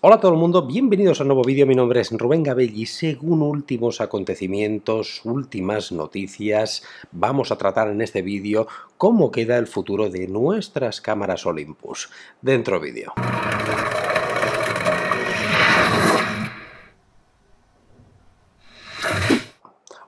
Hola a todo el mundo, bienvenidos a un nuevo vídeo, mi nombre es Rubén Gabelli. según últimos acontecimientos, últimas noticias, vamos a tratar en este vídeo cómo queda el futuro de nuestras cámaras Olympus. Dentro vídeo.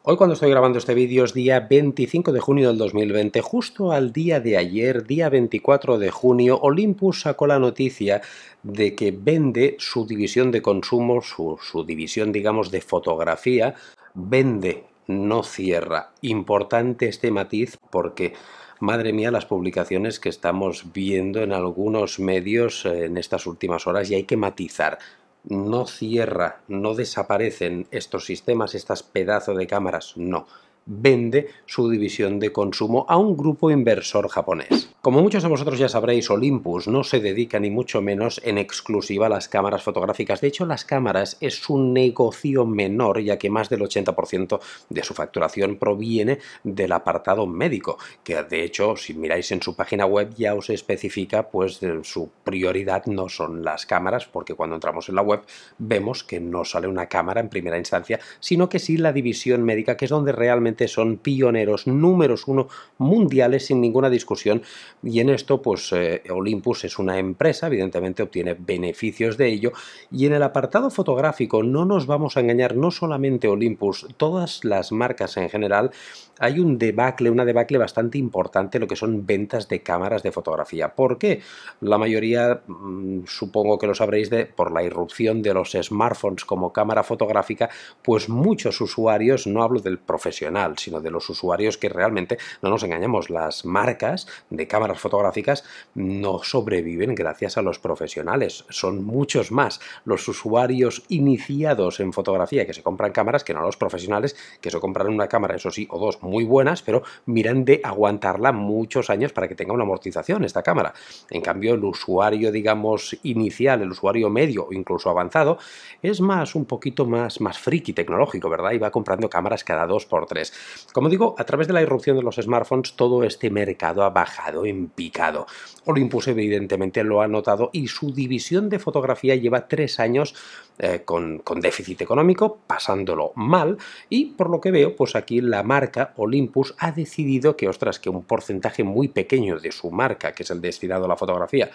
Hoy cuando estoy grabando este vídeo es día 25 de junio del 2020, justo al día de ayer, día 24 de junio, Olympus sacó la noticia de que vende su división de consumo, su, división digamos de fotografía, vende, no cierra. Importante este matiz porque madre mía las publicaciones que estamos viendo en algunos medios eh, en estas últimas horas y hay que matizar no cierra, no desaparecen estos sistemas, estas pedazos de cámaras, no vende su división de consumo a un grupo inversor japonés. Como muchos de vosotros ya sabréis, Olympus no se dedica ni mucho menos en exclusiva a las cámaras fotográficas. De hecho, las cámaras es un negocio menor, ya que más del 80% de su facturación proviene del apartado médico, que de hecho, si miráis en su página web, ya os especifica pues su prioridad no son las cámaras, porque cuando entramos en la web vemos que no sale una cámara en primera instancia, sino que sí la división médica, que es donde realmente son pioneros números uno mundiales sin ninguna discusión y en esto pues eh, Olympus es una empresa, evidentemente obtiene beneficios de ello y en el apartado fotográfico no nos vamos a engañar, no solamente Olympus, todas las marcas en general hay un debacle, una debacle bastante importante lo que son ventas de cámaras de fotografía. ¿Por qué? La mayoría, mm, supongo que lo sabréis, de, por la irrupción de los smartphones como cámara fotográfica, pues muchos usuarios, no hablo del profesional, sino de los usuarios que realmente, no nos engañemos, las marcas de cámaras fotográficas no sobreviven gracias a los profesionales. Son muchos más los usuarios iniciados en fotografía que se compran cámaras que no los profesionales, que se compran una cámara, eso sí, o dos muy buenas, pero miran de aguantarla muchos años para que tenga una amortización esta cámara. En cambio, el usuario, digamos, inicial, el usuario medio o incluso avanzado, es más un poquito más, más friki tecnológico, ¿verdad? Y va comprando cámaras cada dos por tres. Como digo, a través de la irrupción de los smartphones, todo este mercado ha bajado en picado. Olympus evidentemente lo ha notado y su división de fotografía lleva tres años eh, con, con déficit económico, pasándolo mal y por lo que veo, pues aquí la marca Olympus ha decidido que, ostras, que un porcentaje muy pequeño de su marca, que es el destinado a la fotografía,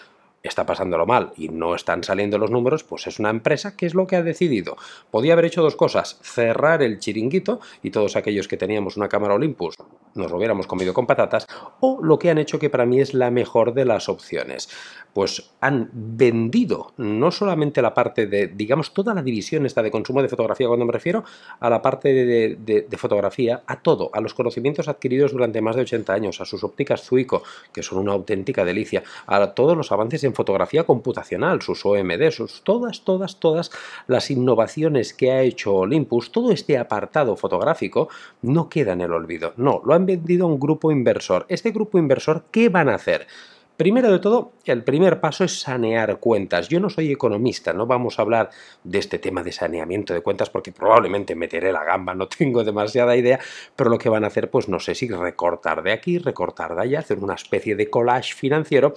está pasándolo mal y no están saliendo los números, pues es una empresa que es lo que ha decidido. Podía haber hecho dos cosas, cerrar el chiringuito y todos aquellos que teníamos una cámara Olympus nos lo hubiéramos comido con patatas, o lo que han hecho que para mí es la mejor de las opciones, pues han vendido no solamente la parte de, digamos, toda la división esta de consumo de fotografía, cuando me refiero a la parte de, fotografía, a todo, a los conocimientos adquiridos durante más de 80 años, a sus ópticas Zuico, que son una auténtica delicia, a todos los avances en fotografía computacional, sus OMD, sus todas, todas, todas las innovaciones que ha hecho Olympus, todo este apartado fotográfico no queda en el olvido. No, lo han vendido a un grupo inversor. Este grupo inversor, ¿qué van a hacer? Primero de todo, el primer paso es sanear cuentas. Yo no soy economista, no vamos a hablar de este tema de saneamiento de cuentas porque probablemente meteré la gamba, no tengo demasiada idea, pero lo que van a hacer, pues no sé si recortar de aquí, recortar de allá, hacer una especie de collage financiero,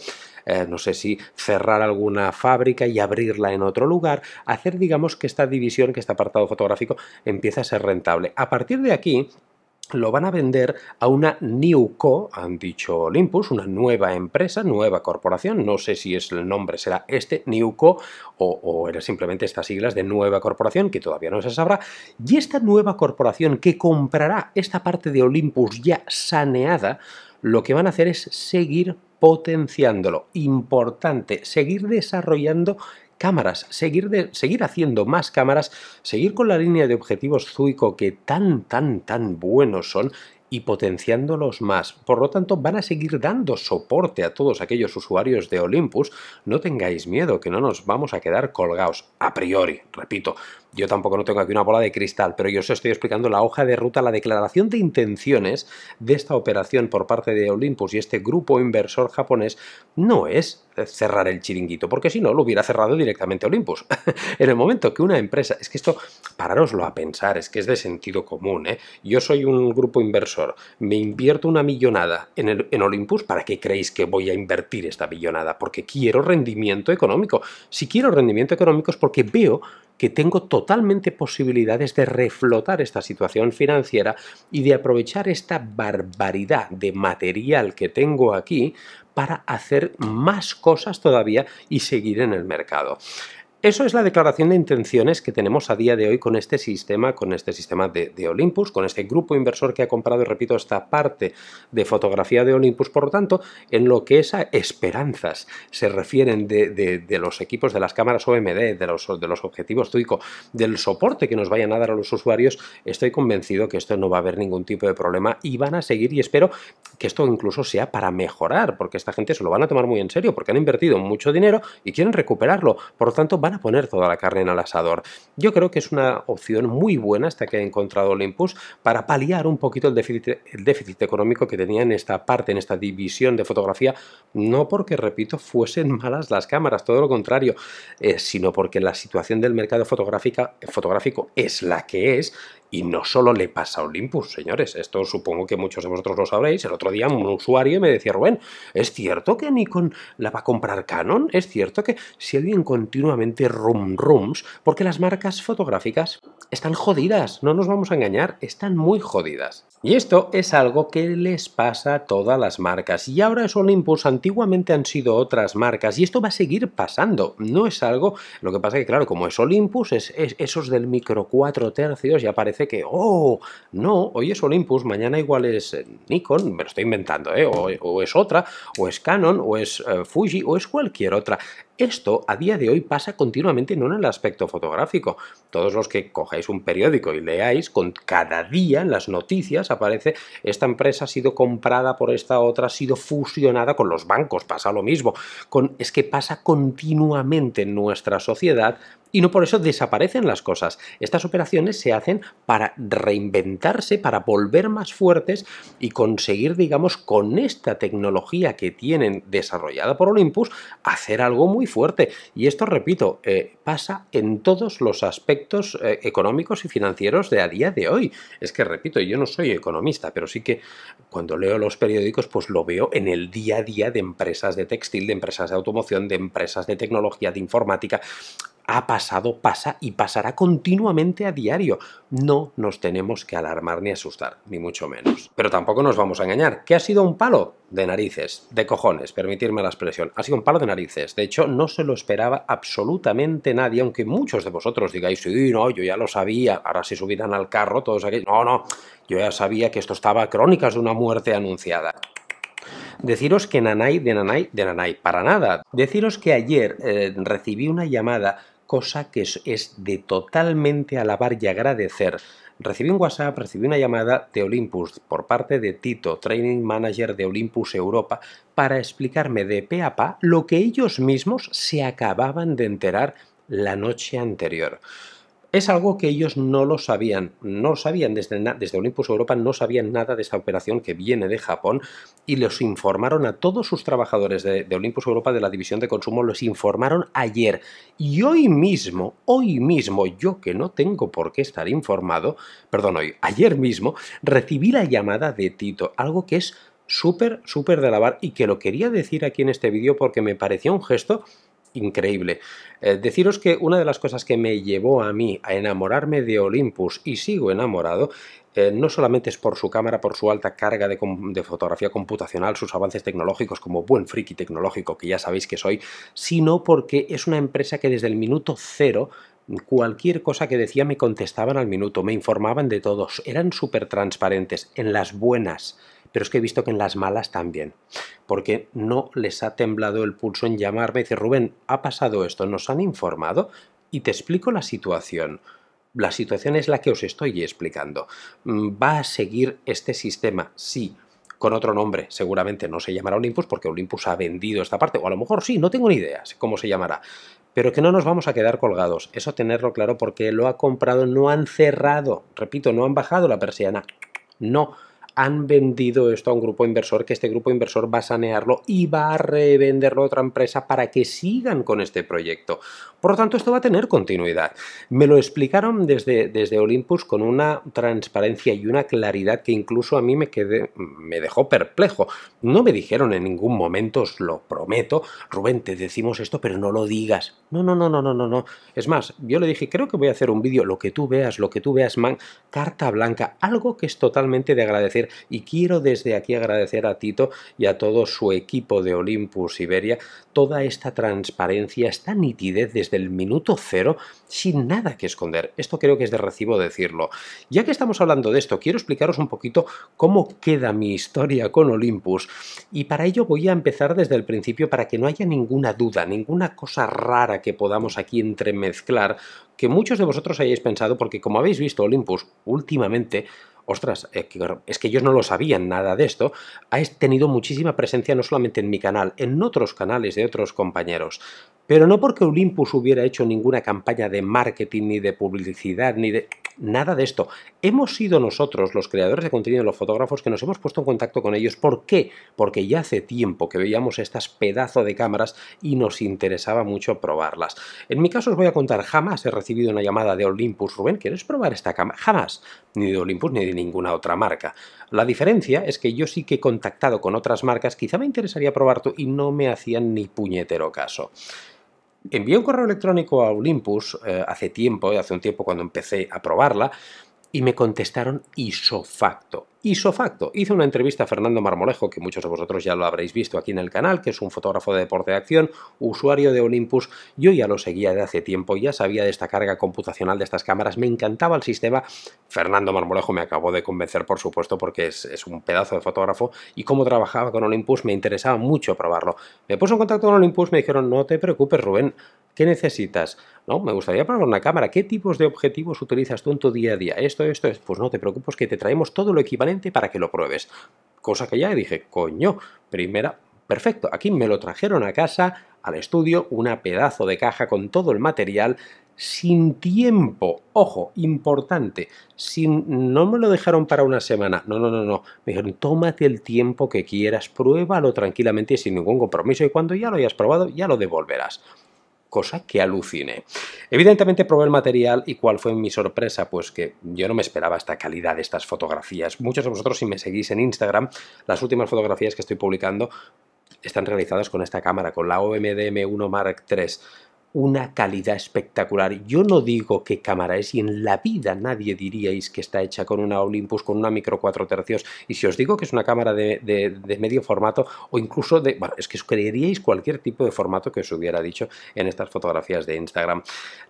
eh, no sé si cerrar alguna fábrica y abrirla en otro lugar, hacer digamos que esta división, que este apartado fotográfico empiece a ser rentable. A partir de aquí, lo van a vender a una Newco, han dicho Olympus, una nueva empresa, nueva corporación, no sé si es el nombre será este, Newco, o, o era simplemente estas siglas de nueva corporación, que todavía no se sabrá, y esta nueva corporación que comprará esta parte de Olympus ya saneada, lo que van a hacer es seguir potenciándolo, importante, seguir desarrollando cámaras, seguir, seguir haciendo más cámaras, seguir con la línea de objetivos Zuico que tan, tan, tan buenos son y potenciándolos más. Por lo tanto, van a seguir dando soporte a todos aquellos usuarios de Olympus. No tengáis miedo, que no nos vamos a quedar colgados, a priori, repito. Yo tampoco no tengo aquí una bola de cristal, pero yo os estoy explicando la hoja de ruta, la declaración de intenciones de esta operación por parte de Olympus y este grupo inversor japonés no es cerrar el chiringuito, porque si no, lo hubiera cerrado directamente Olympus. en el momento que una empresa, es que esto, pararoslo a pensar, es que es de sentido común, ¿eh? yo soy un grupo inversor, me invierto una millonada en, en Olympus, ¿para qué creéis que voy a invertir esta millonada? Porque quiero rendimiento económico. Si quiero rendimiento económico es porque veo que tengo totalmente posibilidades de reflotar esta situación financiera y de aprovechar esta barbaridad de material que tengo aquí para hacer más cosas todavía y seguir en el mercado. Eso es la declaración de intenciones que tenemos a día de hoy con este sistema, con este sistema de, Olympus, con este grupo inversor que ha comprado, repito, esta parte de fotografía de Olympus. Por lo tanto, en lo que es esperanzas se refieren de, los equipos de las cámaras OMD, de los, de los objetivos TUICO, del soporte que nos vayan a dar a los usuarios, estoy convencido que esto no va a haber ningún tipo de problema y van a seguir y espero que esto incluso sea para mejorar, porque esta gente se lo van a tomar muy en serio, porque han invertido mucho dinero y quieren recuperarlo. Por lo tanto, van a poner toda la carne en el asador. Yo creo que es una opción muy buena hasta que ha encontrado Olympus para paliar un poquito el déficit, el déficit económico que tenía en esta parte, en esta división de fotografía, no porque, repito, fuesen malas las cámaras, todo lo contrario, eh, sino porque la situación del mercado fotográfica, fotográfico es la que es y no solo le pasa a Olympus, señores, esto supongo que muchos de vosotros lo sabréis. El otro día un usuario me decía, Rubén, ¿es cierto que Nikon la va a comprar Canon? ¿Es cierto que si alguien continuamente rum rums? Porque las marcas fotográficas están jodidas, no nos vamos a engañar, están muy jodidas. Y esto es algo que les pasa a todas las marcas. Y ahora es Olympus, antiguamente han sido otras marcas, y esto va a seguir pasando. No es algo, lo que pasa que claro, como es Olympus, es, esos del micro 4 tercios ya aparecen que, oh, no, hoy es Olympus, mañana igual es eh, Nikon, me lo estoy inventando, ¿eh? Eh, o, es otra, o es Canon, o es Fuji, o es cualquier otra. Esto a día de hoy pasa continuamente no en el aspecto fotográfico. Todos los que cojáis un periódico y leáis, con cada día en las noticias aparece esta empresa ha sido comprada por esta otra, ha sido fusionada con los bancos, pasa lo mismo. es que pasa continuamente en nuestra sociedad y no por eso desaparecen las cosas. Estas operaciones se hacen para reinventarse, para volver más fuertes y conseguir, digamos, con esta tecnología que tienen desarrollada por Olympus, hacer algo muy fuerte. Y esto, repito, eh, pasa en todos los aspectos eh, económicos y financieros de a día de hoy. Es que, repito, yo no soy economista, pero sí que cuando leo los periódicos, pues lo veo en el día a día de empresas de textil, de empresas de automoción, de empresas de tecnología, de informática ha pasado, pasa y pasará continuamente a diario. No nos tenemos que alarmar ni asustar, ni mucho menos. Pero tampoco nos vamos a engañar, que ha sido un palo de narices, de cojones, permitirme la expresión, ha sido un palo de narices. De hecho, no se lo esperaba absolutamente nadie, aunque muchos de vosotros digáis, "uy, no, yo ya lo sabía, ahora si subirán al carro todos aquellos... No, no, yo ya sabía que esto estaba crónicas de una muerte anunciada. Deciros que Nanay, de Nanay, de Nanay, para nada. Deciros que ayer eh, recibí una llamada cosa que es de totalmente alabar y agradecer. Recibí un WhatsApp, recibí una llamada de Olympus por parte de Tito, Training Manager de Olympus Europa, para explicarme de pe a pa lo que ellos mismos se acababan de enterar la noche anterior. Es algo que ellos no lo sabían, no sabían desde, desde Olympus Europa, no sabían nada de esta operación que viene de Japón y los informaron a todos sus trabajadores de, de Olympus Europa de la división de consumo, los informaron ayer y hoy mismo, hoy mismo, yo que no tengo por qué estar informado, perdón, hoy, ayer mismo, recibí la llamada de Tito, algo que es súper, súper de alabar y que lo quería decir aquí en este vídeo porque me parecía un gesto increíble. Eh, deciros que una de las cosas que me llevó a mí a enamorarme de Olympus y sigo enamorado, eh, no solamente es por su cámara, por su alta carga de, de, fotografía computacional, sus avances tecnológicos como buen friki tecnológico que ya sabéis que soy, sino porque es una empresa que desde el minuto cero cualquier cosa que decía me contestaban al minuto, me informaban de todos, eran súper transparentes en las buenas pero es que he visto que en las malas también, porque no les ha temblado el pulso en llamarme y Rubén, ha pasado esto, nos han informado y te explico la situación. La situación es la que os estoy explicando. Mm, ¿Va a seguir este sistema? Sí, con otro nombre. Seguramente no se llamará Olympus porque Olympus ha vendido esta parte, o a lo mejor sí, no tengo ni idea cómo se llamará. Pero que no nos vamos a quedar colgados, eso tenerlo claro porque lo ha comprado, no han cerrado, repito, no han bajado la persiana, no han vendido esto a un grupo inversor, que este grupo inversor va a sanearlo y va a revenderlo a otra empresa para que sigan con este proyecto. Por lo tanto, esto va a tener continuidad. Me lo explicaron desde, desde Olympus con una transparencia y una claridad que incluso a mí me, quedé, me dejó perplejo. No me dijeron en ningún momento, os lo prometo, Rubén, te decimos esto, pero no lo digas. No, no, no, no, no, no, no. Es más, yo le dije, creo que voy a hacer un vídeo, lo que tú veas, lo que tú veas, man, carta blanca, algo que es totalmente de agradecer y quiero desde aquí agradecer a Tito y a todo su equipo de Olympus Iberia toda esta transparencia, esta nitidez desde el minuto cero sin nada que esconder. Esto creo que es de recibo decirlo. Ya que estamos hablando de esto, quiero explicaros un poquito cómo queda mi historia con Olympus y para ello voy a empezar desde el principio para que no haya ninguna duda, ninguna cosa rara que podamos aquí entremezclar que muchos de vosotros hayáis pensado porque como habéis visto Olympus últimamente ostras, eh, es que ellos no lo sabían nada de esto, ha tenido muchísima presencia no solamente en mi canal, en otros canales de otros compañeros. Pero no porque Olympus hubiera hecho ninguna campaña de marketing, ni de publicidad, ni de... Nada de esto. Hemos sido nosotros, los creadores de contenido, los fotógrafos, que nos hemos puesto en contacto con ellos. ¿Por qué? Porque ya hace tiempo que veíamos estas pedazo de cámaras y nos interesaba mucho probarlas. En mi caso os voy a contar, jamás he recibido una llamada de Olympus, Rubén, ¿quieres probar esta cámara? Jamás, ni de Olympus ni de ninguna otra marca. La diferencia es que yo sí que he contactado con otras marcas, quizá me interesaría probar tú y no me hacían ni puñetero caso envié un correo electrónico a Olympus eh, hace tiempo, hace un tiempo cuando empecé a probarla, y me contestaron isofacto. Isofacto. Hice una entrevista a Fernando Marmolejo, que muchos de vosotros ya lo habréis visto aquí en el canal, que es un fotógrafo de deporte de acción, usuario de Olympus. Yo ya lo seguía de hace tiempo, ya sabía de esta carga computacional de estas cámaras, me encantaba el sistema. Fernando Marmolejo me acabó de convencer, por supuesto, porque es, un pedazo de fotógrafo y cómo trabajaba con Olympus me interesaba mucho probarlo. Me puso en contacto con Olympus, me dijeron, no te preocupes Rubén, ¿Qué necesitas? No, me gustaría probar una cámara. ¿Qué tipos de objetivos utilizas tú en tu día a día? Esto, esto, Pues no te preocupes que te traemos todo lo equivalente para que lo pruebes. Cosa que ya dije, coño, primera, perfecto. Aquí me lo trajeron a casa, al estudio, una pedazo de caja con todo el material, sin tiempo. Ojo, importante. si no me lo dejaron para una semana. No, no, no, no. Me dijeron, tómate el tiempo que quieras, pruébalo tranquilamente y sin ningún compromiso. Y cuando ya lo hayas probado, ya lo devolverás cosa que aluciné. Evidentemente probé el material y cuál fue mi sorpresa, pues que yo no me esperaba esta calidad de estas fotografías. Muchos de vosotros si me seguís en Instagram, las últimas fotografías que estoy publicando están realizadas con esta cámara, con la OMD 1 Mark III una calidad espectacular. Yo no digo qué cámara es y en la vida nadie diríais que está hecha con una Olympus, con una micro 4 tercios. Y si os digo que es una cámara de, de medio formato o incluso de... Bueno, es que os creeríais cualquier tipo de formato que os hubiera dicho en estas fotografías de Instagram.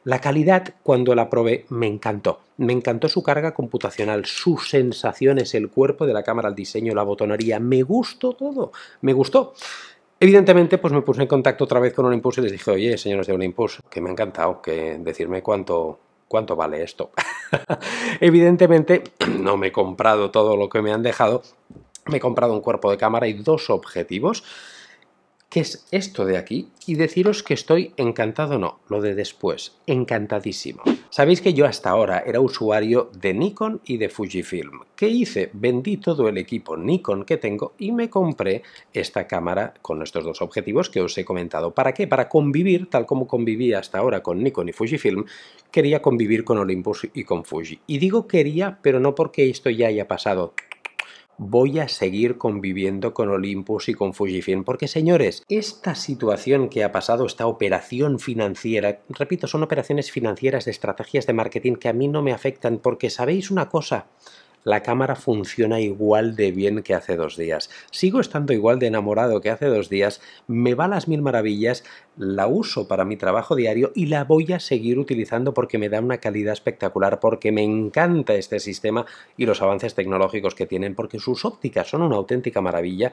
La calidad cuando la probé me encantó. Me encantó su carga computacional, sus sensaciones, el cuerpo de la cámara, el diseño, la botonería. Me gustó todo. Me gustó. Evidentemente, pues me puse en contacto otra vez con Olympus y les dije, oye, señores de Olympus, que me ha encantado que decirme cuánto, cuánto vale esto. Evidentemente, no me he comprado todo lo que me han dejado, me he comprado un cuerpo de cámara y dos objetivos qué es esto de aquí y deciros que estoy encantado, no, lo de después, encantadísimo. Sabéis que yo hasta ahora era usuario de Nikon y de Fujifilm. ¿Qué hice? Vendí todo el equipo Nikon que tengo y me compré esta cámara con estos dos objetivos que os he comentado. ¿Para qué? Para convivir, tal como conviví hasta ahora con Nikon y Fujifilm, quería convivir con Olympus y con Fuji. Y digo quería, pero no porque esto ya haya pasado voy a seguir conviviendo con Olympus y con Fujifilm. Porque, señores, esta situación que ha pasado, esta operación financiera, repito, son operaciones financieras de estrategias de marketing que a mí no me afectan, porque sabéis una cosa, la cámara funciona igual de bien que hace dos días. Sigo estando igual de enamorado que hace dos días, me va las mil maravillas, la uso para mi trabajo diario y la voy a seguir utilizando porque me da una calidad espectacular, porque me encanta este sistema y los avances tecnológicos que tienen, porque sus ópticas son una auténtica maravilla,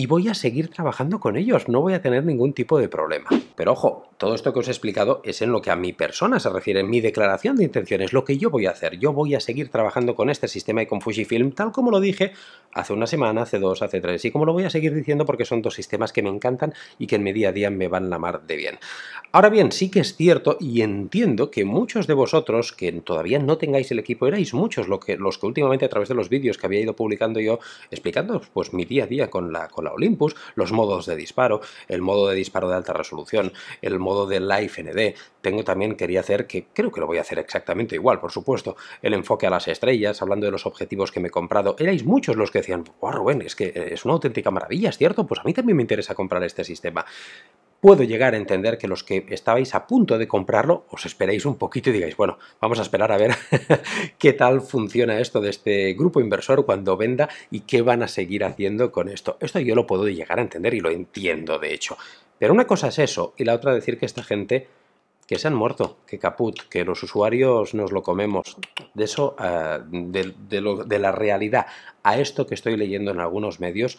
y voy a seguir trabajando con ellos, no voy a tener ningún tipo de problema. Pero ojo, todo esto que os he explicado es en lo que a mi persona se refiere, mi declaración de intenciones, lo que yo voy a hacer. Yo voy a seguir trabajando con este sistema y con Fujifilm, tal como lo dije hace una semana, hace dos, hace tres, y como lo voy a seguir diciendo porque son dos sistemas que me encantan y que en mi día a día me van la mar de bien. Ahora bien, sí que es cierto y entiendo que muchos de vosotros que todavía no tengáis el equipo, erais muchos los que, los que últimamente a través de los vídeos que había ido publicando yo, explicando pues mi día a día con la, con la Olympus, los modos de disparo, el modo de disparo de alta resolución, el modo de Live ND. Tengo también, quería hacer, que creo que lo voy a hacer exactamente igual, por supuesto, el enfoque a las estrellas, hablando de los objetivos que me he comprado. Erais muchos los que decían, wow, Rubén, es que eh, es una auténtica maravilla, ¿es cierto? Pues a mí también me interesa comprar este sistema puedo llegar a entender que los que estabais a punto de comprarlo os esperéis un poquito y digáis, bueno, vamos a esperar a ver qué tal funciona esto de este grupo inversor cuando venda y qué van a seguir haciendo con esto. Esto yo lo puedo llegar a entender y lo entiendo, de hecho. Pero una cosa es eso y la otra decir que esta gente que se han muerto, que caput, que los usuarios nos lo comemos. De eso, eh, de la realidad a esto que estoy leyendo en algunos medios,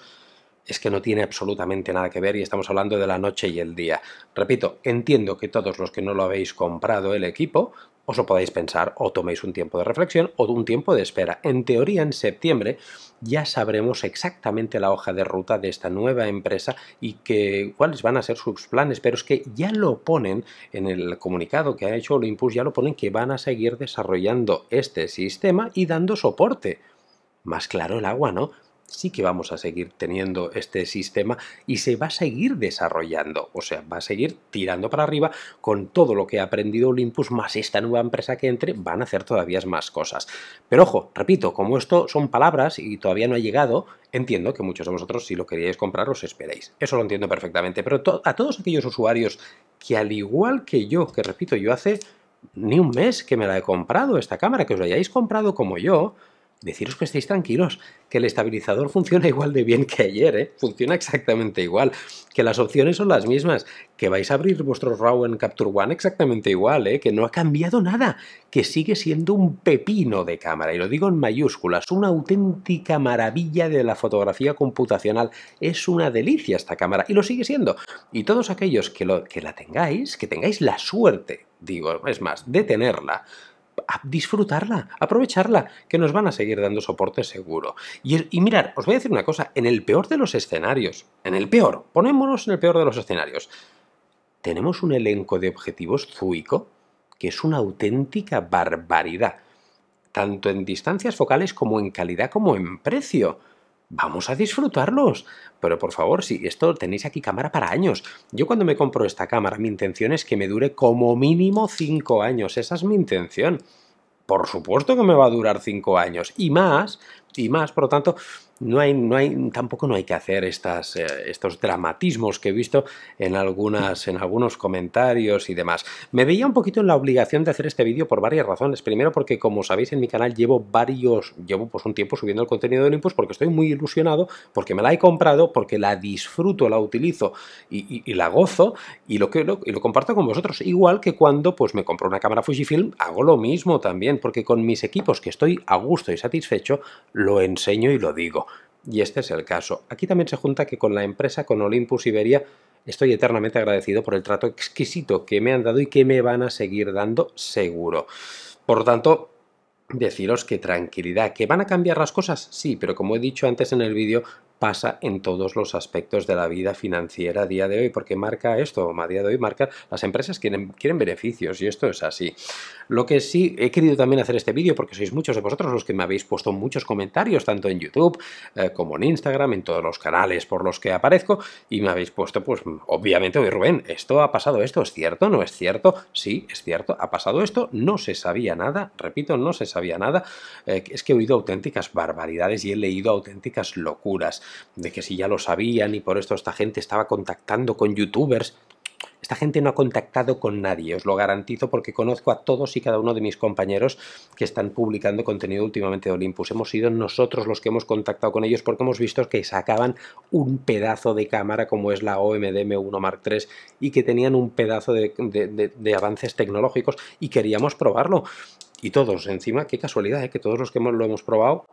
es que no tiene absolutamente nada que ver y estamos hablando de la noche y el día. Repito, entiendo que todos los que no lo habéis comprado el equipo, os lo podáis pensar o toméis un tiempo de reflexión o un tiempo de espera. En teoría, en septiembre ya sabremos exactamente la hoja de ruta de esta nueva empresa y que, cuáles van a ser sus planes, pero es que ya lo ponen en el comunicado que ha hecho Olympus, ya lo ponen que van a seguir desarrollando este sistema y dando soporte. Más claro el agua, ¿no? sí que vamos a seguir teniendo este sistema y se va a seguir desarrollando, o sea, va a seguir tirando para arriba con todo lo que ha aprendido Olympus más esta nueva empresa que entre, van a hacer todavía más cosas. Pero ojo, repito, como esto son palabras y todavía no ha llegado, entiendo que muchos de vosotros si lo queríais comprar os esperéis. Eso lo entiendo perfectamente, pero a todos aquellos usuarios que al igual que yo, que repito, yo hace ni un mes que me la he comprado esta cámara, que os la hayáis comprado como yo, deciros que estéis tranquilos, que el estabilizador funciona igual de bien que ayer, ¿eh? funciona exactamente igual, que las opciones son las mismas, que vais a abrir vuestro RAW en Capture One exactamente igual, ¿eh? que no ha cambiado nada, que sigue siendo un pepino de cámara, y lo digo en mayúsculas, una auténtica maravilla de la fotografía computacional, es una delicia esta cámara, y lo sigue siendo. Y todos aquellos que, lo, que la tengáis, que tengáis la suerte, digo, es más, de tenerla, disfrutarla, aprovecharla, que nos van a seguir dando soporte seguro. Y, y mirar, os voy a decir una cosa, en el peor de los escenarios, en el peor, ponémonos en el peor de los escenarios, tenemos un elenco de objetivos zuico que es una auténtica barbaridad, tanto en distancias focales como en calidad como en precio vamos a disfrutarlos. Pero por favor, si esto tenéis aquí cámara para años. Yo cuando me compro esta cámara, mi intención es que me dure como mínimo cinco años. Esa es mi intención. Por supuesto que me va a durar cinco años. Y más, y más, por lo tanto, no hay, no hay, tampoco no hay que hacer estas, eh, estos dramatismos que he visto en, algunas, en algunos comentarios y demás. Me veía un poquito en la obligación de hacer este vídeo por varias razones. Primero porque, como sabéis, en mi canal llevo varios, llevo pues un tiempo subiendo el contenido de Olympus porque estoy muy ilusionado, porque me la he comprado, porque la disfruto, la utilizo y, la gozo y lo, comparto con vosotros. Igual que cuando pues me compro una cámara Fujifilm, hago lo mismo también, porque con mis equipos que estoy a gusto y satisfecho, lo enseño y lo digo. Y este es el caso. Aquí también se junta que con la empresa, con Olympus Iberia, estoy eternamente agradecido por el trato exquisito que me han dado y que me van a seguir dando seguro. Por tanto, deciros que tranquilidad, que van a cambiar las cosas, sí, pero como he dicho antes en el vídeo, pasa en todos los aspectos de la vida financiera a día de hoy, porque marca esto, a día de hoy marca, las empresas quieren, quieren beneficios y esto es así. Lo que sí he querido también hacer este vídeo, porque sois muchos de vosotros los que me habéis puesto muchos comentarios, tanto en YouTube eh, como en Instagram, en todos los canales por los que aparezco, y me habéis puesto, pues obviamente, oye Rubén, esto ha pasado, esto es cierto, no es cierto, sí, es cierto, ha pasado esto, no se sabía nada, repito, no se sabía nada, eh, es que he oído auténticas barbaridades y he leído auténticas locuras de que si ya lo sabían y por esto esta gente estaba contactando con youtubers. Esta gente no ha contactado con nadie, os lo garantizo porque conozco a todos y cada uno de mis compañeros que están publicando contenido últimamente de Olympus. Hemos sido nosotros los que hemos contactado con ellos porque hemos visto que sacaban un pedazo de cámara como es la OMD 1 Mark III y que tenían un pedazo de, avances tecnológicos y queríamos probarlo. Y todos, encima, qué casualidad, ¿eh? que todos los que hemos, lo hemos probado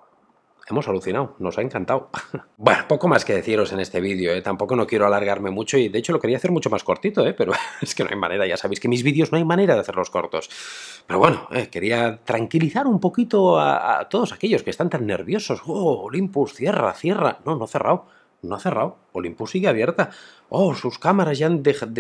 hemos alucinado, nos ha encantado. bueno, poco más que deciros en este vídeo, ¿eh? tampoco no quiero alargarme mucho y de hecho lo quería hacer mucho más cortito, ¿eh? pero es que no hay manera, ya sabéis que mis vídeos no hay manera de hacerlos cortos. Pero bueno, ¿eh? quería tranquilizar un poquito a, todos aquellos que están tan nerviosos. ¡Oh, Olympus, cierra, cierra! No, no ha cerrado, no ha cerrado. Olympus sigue abierta. ¡Oh, sus cámaras ya dejan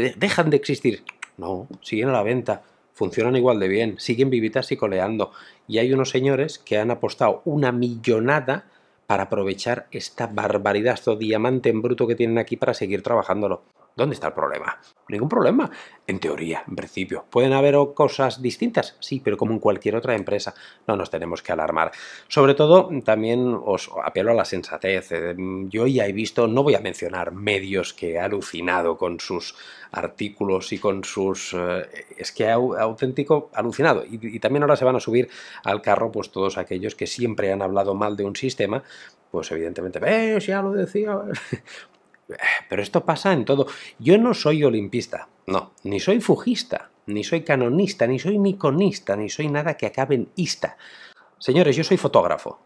de existir! No, siguen a la venta funcionan igual de bien, siguen vivitas y coleando. Y hay unos señores que han apostado una millonada para aprovechar esta barbaridad, este diamante en bruto que tienen aquí para seguir trabajándolo. ¿Dónde está el problema? Ningún problema. En teoría, en principio. ¿Pueden haber cosas distintas? Sí, pero como en cualquier otra empresa, no nos tenemos que alarmar. Sobre todo, también os apelo a la sensatez. Eh, yo ya he visto, no voy a mencionar medios que ha alucinado con sus artículos y con sus... Eh, es que auténtico alucinado. Y, también ahora se van a subir al carro pues todos aquellos que siempre han hablado mal de un sistema, pues evidentemente, eh, ya lo decía. Pero esto pasa en todo. Yo no soy olimpista, no, ni soy fujista, ni soy canonista, ni soy niconista, ni soy nada que acabe en ista. Señores, yo soy fotógrafo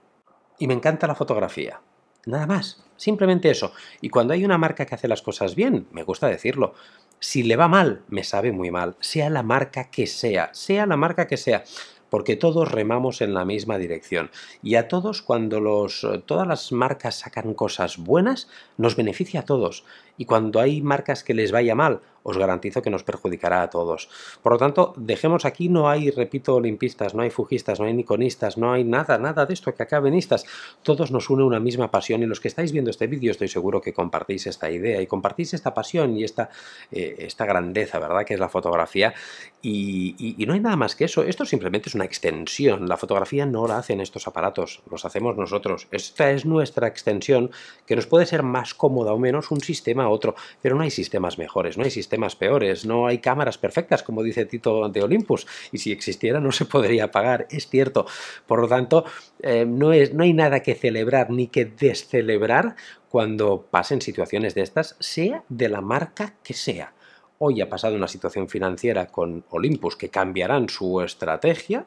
y me encanta la fotografía. Nada más, simplemente eso. Y cuando hay una marca que hace las cosas bien, me gusta decirlo, si le va mal, me sabe muy mal, sea la marca que sea, sea la marca que sea porque todos remamos en la misma dirección. Y a todos, cuando los, eh, todas las marcas sacan cosas buenas, nos beneficia a todos. Y cuando hay marcas que les vaya mal os garantizo que nos perjudicará a todos. Por lo tanto, dejemos aquí, no hay, repito, olimpistas, no hay fujistas, no hay niconistas, no hay nada, nada de esto que acabenistas. Todos nos une una misma pasión y los que estáis viendo este vídeo estoy seguro que compartís esta idea y compartís esta pasión y esta, eh, esta grandeza, ¿verdad?, que es la fotografía. Y, no hay nada más que eso. Esto simplemente es una extensión. La fotografía no la hacen estos aparatos, los hacemos nosotros. Esta es nuestra extensión que nos puede ser más cómoda o menos un sistema a otro, pero no hay sistemas mejores, no hay sistemas temas peores, no hay cámaras perfectas, como dice Tito de Olympus, y si existiera no se podría pagar, es cierto. Por lo tanto, eh, no, es, no hay nada que celebrar ni que descelebrar cuando pasen situaciones de estas, sea de la marca que sea. Hoy ha pasado una situación financiera con Olympus que cambiarán su estrategia,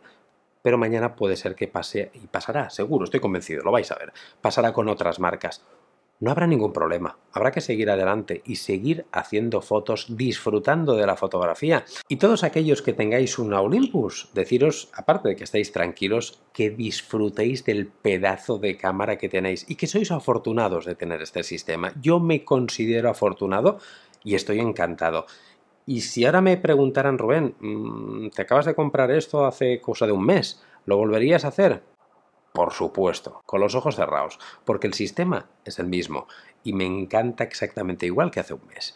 pero mañana puede ser que pase y pasará, seguro, estoy convencido, lo vais a ver, pasará con otras marcas no habrá ningún problema. Habrá que seguir adelante y seguir haciendo fotos, disfrutando de la fotografía. Y todos aquellos que tengáis una Olympus, deciros, aparte de que estáis tranquilos, que disfrutéis del pedazo de cámara que tenéis y que sois afortunados de tener este sistema. Yo me considero afortunado y estoy encantado. Y si ahora me preguntaran, Rubén, mm, te acabas de comprar esto hace cosa de un mes, ¿lo volverías a hacer? Por supuesto, con los ojos cerrados, porque el sistema es el mismo y me encanta exactamente igual que hace un mes.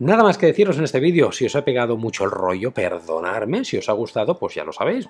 Nada más que deciros en este vídeo, si os ha pegado mucho el rollo, perdonadme, si os ha gustado, pues ya lo sabéis,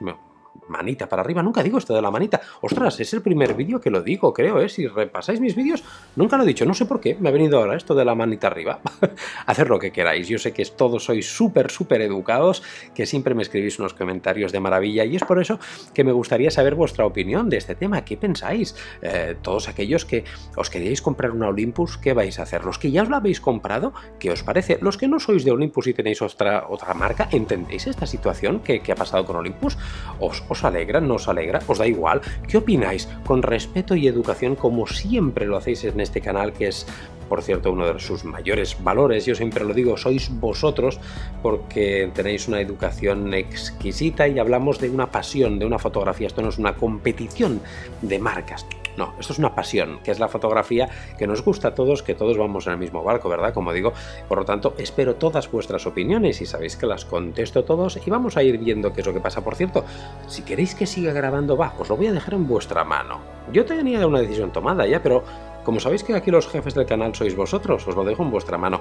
manita para arriba. Nunca digo esto de la manita. Ostras, es el primer vídeo que lo digo, creo, ¿eh? Si repasáis mis vídeos, nunca lo he dicho. No sé por qué me ha venido ahora esto de la manita arriba. Hacer lo que queráis. Yo sé que todos sois súper, súper educados, que siempre me escribís unos comentarios de maravilla y es por eso que me gustaría saber vuestra opinión de este tema. ¿Qué pensáis? Eh, todos aquellos que os queríais comprar una Olympus, ¿qué vais a hacer? Los que ya os la habéis comprado, ¿qué os parece? Los que no sois de Olympus y tenéis otra, otra marca, ¿entendéis esta situación que, que ha pasado con Olympus? ¿Os ¿Os alegra? ¿No os alegra? ¿Os da igual? ¿Qué opináis? Con respeto y educación, como siempre lo hacéis en este canal, que es por cierto, uno de sus mayores valores, yo siempre lo digo, sois vosotros porque tenéis una educación exquisita y hablamos de una pasión, de una fotografía, esto no es una competición de marcas, no, esto es una pasión, que es la fotografía que nos gusta a todos, que todos vamos en el mismo barco, ¿verdad? Como digo, por lo tanto, espero todas vuestras opiniones y sabéis que las contesto todos y vamos a ir viendo qué es lo que pasa. Por cierto, si queréis que siga grabando, va, os lo voy a dejar en vuestra mano. Yo tenía una decisión tomada ya, pero como sabéis que aquí los jefes del canal sois vosotros, os lo dejo en vuestra mano.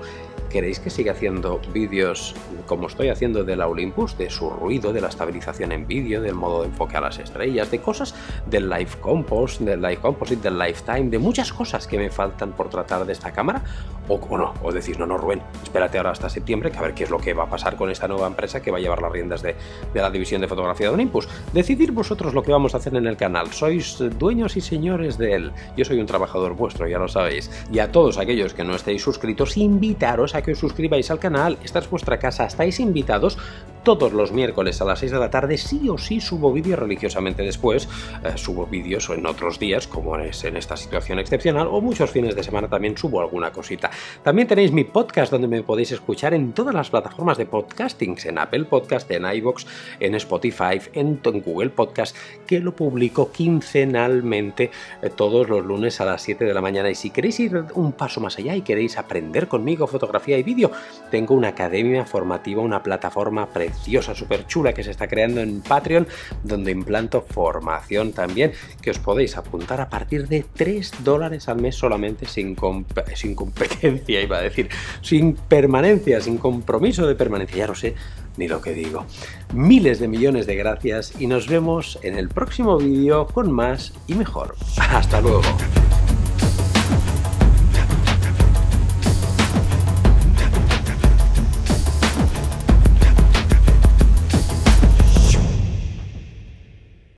¿Queréis que siga haciendo vídeos como estoy haciendo de la Olympus, de su ruido, de la estabilización en vídeo, del modo de enfoque a las estrellas, de cosas del Live Compost, del Live Composite, del Lifetime, de muchas cosas que me faltan por tratar de esta cámara? O, o, no, o decir, no, no, Rubén, espérate ahora hasta septiembre, que a ver qué es lo que va a pasar con esta nueva empresa que va a llevar las riendas de, de la división de fotografía de Olympus. Decidir vosotros lo que vamos a hacer en el canal. Sois dueños y señores de él. Yo soy un trabajador vuestro, ya lo sabéis. Y a todos aquellos que no estéis suscritos, invitaros a que os suscribáis al canal. Esta es vuestra casa, estáis invitados todos los miércoles a las 6 de la tarde, sí o sí subo vídeos religiosamente después, eh, subo vídeos en otros días, como es en esta situación excepcional, o muchos fines de semana también subo alguna cosita. También tenéis mi podcast donde me podéis escuchar en todas las plataformas de podcasting, en Apple Podcast, en iVoox, en Spotify, en, Google Podcast, que lo publico quincenalmente eh, todos los lunes a las 7 de la mañana. Y si queréis ir un paso más allá y queréis aprender conmigo fotografía y vídeo, tengo una academia formativa, una plataforma preciosa Super súper chula que se está creando en Patreon, donde implanto formación también, que os podéis apuntar a partir de 3 dólares al mes solamente sin, competencia, iba a decir, sin permanencia, sin compromiso de permanencia, ya no sé ni lo que digo. Miles de millones de gracias y nos vemos en el próximo vídeo con más y mejor. Hasta luego.